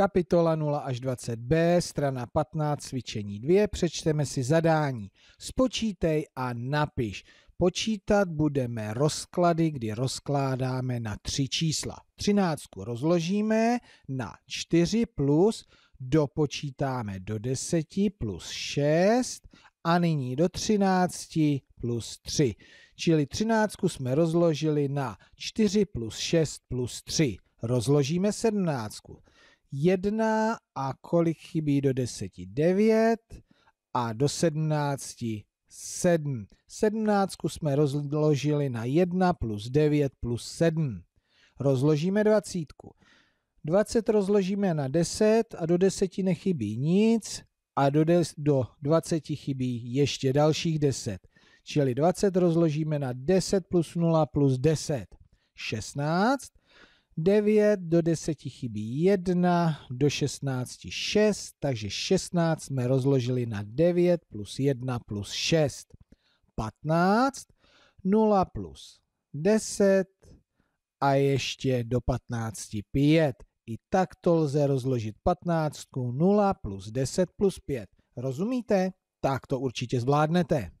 Kapitola 0 až 20b, strana 15, cvičení 2, přečteme si zadání. Spočítej a napiš. Počítat budeme rozklady, kdy rozkládáme na tři čísla. Třináctku rozložíme na 4 plus, dopočítáme do 10 plus 6 a nyní do 13 plus 3. Čili 13 jsme rozložili na 4 plus 6 plus 3. Rozložíme 17. 1 a kolik chybí do 10? 9 a do 17 7. 17 jsme rozložili na 1 plus 9 plus 7. Rozložíme 20. 20 rozložíme na 10 a do 10 nechybí nic a do, des, do 20 chybí ještě dalších 10. Čili 20 rozložíme na 10 plus 0 plus 10. 16 9, do 10 chybí 1, do 16 6, takže 16 jsme rozložili na 9 plus 1 plus 6. 15, 0 plus 10 a ještě do 15 5. I takto lze rozložit 15 0 plus 10 plus 5. Rozumíte? Tak to určitě zvládnete.